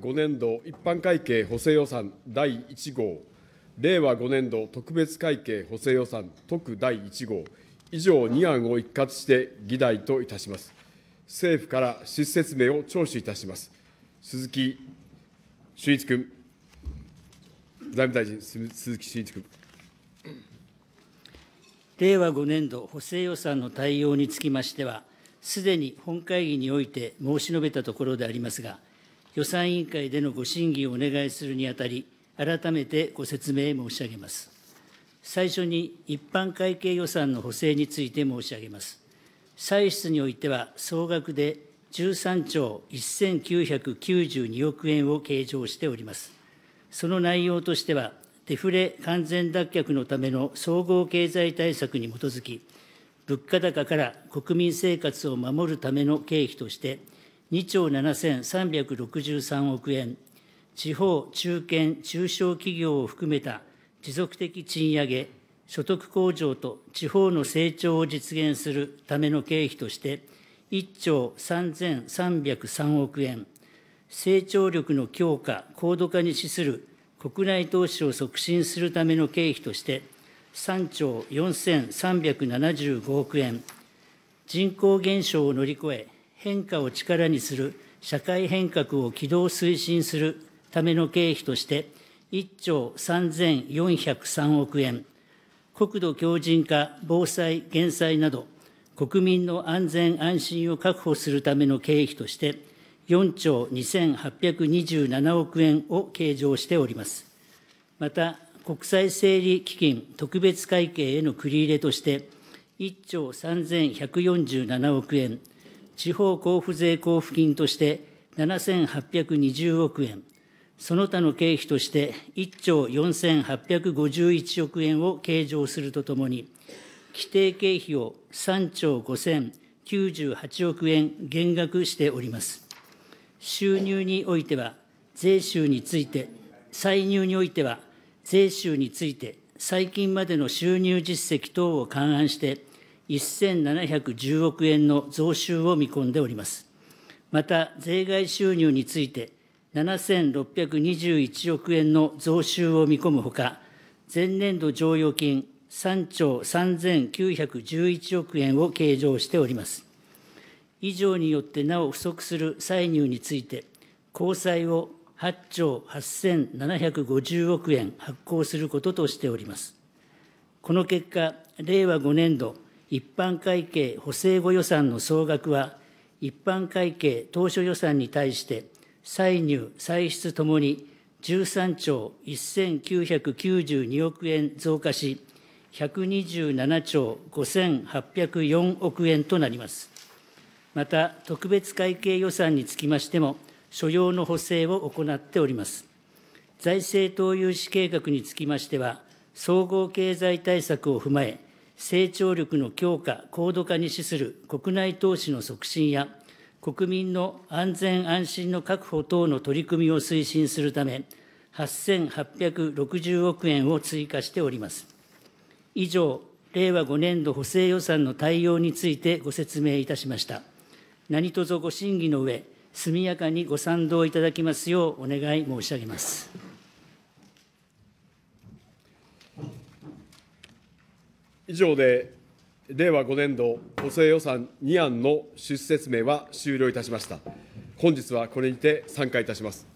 5年度一般会計補正予算第1号、令和5年度特別会計補正予算特第1号、以上2案を一括して議題といたします。政府から趣旨説明を聴取いたします。鈴木俊一君。財務大臣、鈴木俊一君。令和5年度補正予算の対応につきましては、すでに本会議において申し述べたところでありますが、予算委員会でのご審議をお願いするにあたり、改めてご説明申し上げます。最初に一般会計予算の補正について申し上げます。歳出においては、総額で13兆1992億円を計上しております。その内容としては、デフレ完全脱却のための総合経済対策に基づき、物価高から国民生活を守るための経費として、2兆7363億円、地方、中堅、中小企業を含めた持続的賃上げ、所得向上と地方の成長を実現するための経費として、1兆3303億円、成長力の強化、高度化に資する国内投資を促進するための経費として、3兆4375億円、人口減少を乗り越え、変化を力にする社会変革を軌道推進するための経費として、1兆3403億円、国土強靭化、防災・減災など、国民の安全安心を確保するための経費として、4兆2827億円を計上しております。また、国際整理基金特別会計への繰り入れとして、1兆3147億円、地方交付税交付金として7820億円、その他の経費として1兆4851億円を計上するとともに、規定経費を3兆5098億円減額しております。収入においては、税収について、歳入においては、税収について、最近までの収入実績等を勘案して、1710億円の増収を見込んでおります。また、税外収入について、7621億円の増収を見込むほか、前年度剰余金3兆3911億円を計上しております。以上によってなお不足する歳入について、公債を8兆8750億円発行することとしております。この結果、令和5年度、一般会計補正後予算の総額は、一般会計当初予算に対して、歳入、歳出ともに13兆1992億円増加し、127兆5804億円となります。また、特別会計予算につきましても、所要の補正を行っております。財政投融資計画につきましては、総合経済対策を踏まえ、成長力の強化、高度化に資する国内投資の促進や、国民の安全安心の確保等の取り組みを推進するため、8860億円を追加しております。以上、令和5年度補正予算の対応についてご説明いたしました。何卒ご審議の上、速やかにご賛同いただきますようお願い申し上げます。以上で、令和5年度補正予算2案の趣旨説明は終了いたしました。本日はこれにて散会いたします。